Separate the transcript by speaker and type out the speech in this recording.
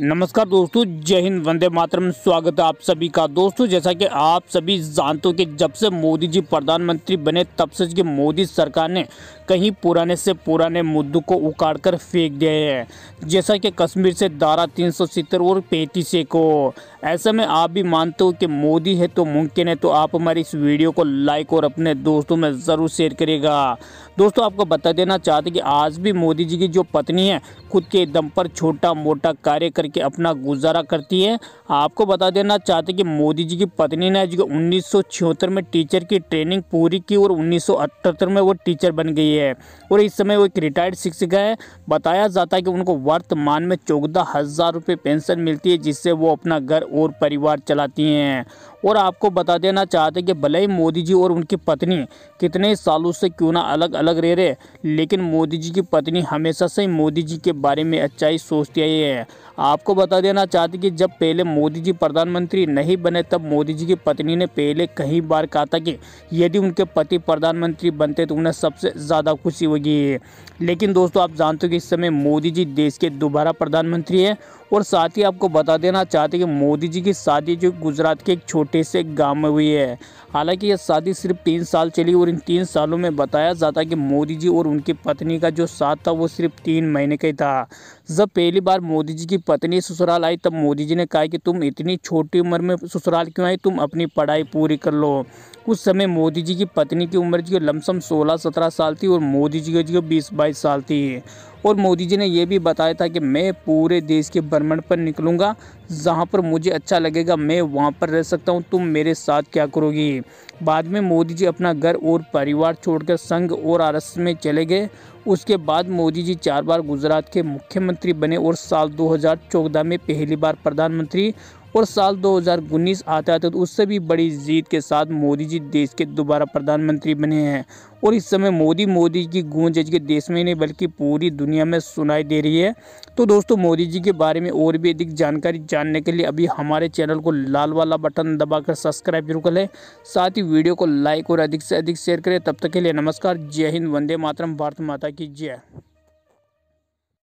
Speaker 1: नमस्कार दोस्तों जय हिंद वंदे मातरम स्वागत है आप सभी का दोस्तों जैसा कि आप सभी जानते हो कि जब से मोदी जी प्रधानमंत्री बने तब से कि मोदी सरकार ने कहीं पुराने से पुराने मुद्दों को उखाड़कर फेंक दिए हैं जैसा कि कश्मीर से दारा तीन और पैंतीस को ऐसे में आप भी मानते हो कि मोदी है तो मुमकिन है तो आप हमारी इस वीडियो को लाइक और अपने दोस्तों में ज़रूर शेयर करेगा दोस्तों आपको बता देना चाहते कि आज भी मोदी जी की जो पत्नी है खुद के दम पर छोटा मोटा कार्य कर करके अपना गुजारा करती है आपको बता देना चाहते कि मोदी जी की पत्नी ने जो उन्नीस में टीचर की ट्रेनिंग पूरी की और उन्नीस में वो टीचर बन गई है और इस समय वो एक रिटायर्ड शिक्षिका है बताया जाता है कि उनको वर्तमान में चौदह हज़ार रुपये पेंशन मिलती है जिससे वो अपना घर और परिवार चलाती हैं और आपको बता देना चाहते कि भले ही मोदी जी और उनकी पत्नी कितने सालों से क्यों ना अलग अलग रह रहे लेकिन मोदी जी की पत्नी हमेशा से मोदी जी के बारे में अच्छाई सोचती आई है आपको बता देना चाहते कि जब पहले मोदी जी प्रधानमंत्री नहीं बने तब मोदी जी की पत्नी ने पहले कई बार कहा था कि यदि उनके पति प्रधानमंत्री बनते तो उन्हें सबसे ज़्यादा खुशी होगी लेकिन दोस्तों आप जानते हो कि इस समय मोदी जी देश के दोबारा प्रधानमंत्री हैं और साथ ही आपको बता देना चाहते कि मोदी जी की शादी जो गुजरात के एक छोटे बेटे से गांव हुई है हालांकि यह शादी सिर्फ तीन साल चली और इन तीन सालों में बताया जाता कि मोदी जी और उनकी पत्नी का जो साथ था वो सिर्फ तीन महीने का ही था जब पहली बार मोदी जी की पत्नी ससुराल आई तब मोदी जी ने कहा कि तुम इतनी छोटी उम्र में ससुराल क्यों आई तुम अपनी पढ़ाई पूरी कर लो उस समय मोदी जी की पत्नी की उम्र जो लमसम सोलह सत्रह साल थी और मोदी जी की जो बीस बाईस साल थी और मोदी जी ने यह भी बताया था कि मैं पूरे देश के भ्रमण पर निकलूँगा जहाँ पर मुझे अच्छा लगेगा मैं वहाँ पर रह सकता हूँ तुम मेरे साथ क्या करोगी बाद में मोदी जी अपना घर और परिवार छोड़कर संघ और आर में चले गए उसके बाद मोदी जी चार बार गुजरात के मुख्यमंत्री बने और साल 2014 में पहली बार प्रधानमंत्री और साल 2019 आता है तो उससे भी बड़ी जीत के साथ मोदी जी देश के दोबारा प्रधानमंत्री बने हैं और इस समय मोदी मोदी की गूंज के देश में नहीं बल्कि पूरी दुनिया में सुनाई दे रही है तो दोस्तों मोदी जी के बारे में और भी अधिक जानकारी जानने के लिए अभी हमारे चैनल को लाल वाला बटन दबाकर सब्सक्राइब जरूर करें साथ ही वीडियो को लाइक और अधिक से अधिक शेयर करें तब तक के लिए नमस्कार जय हिंद वंदे मातरम भारत माता की जय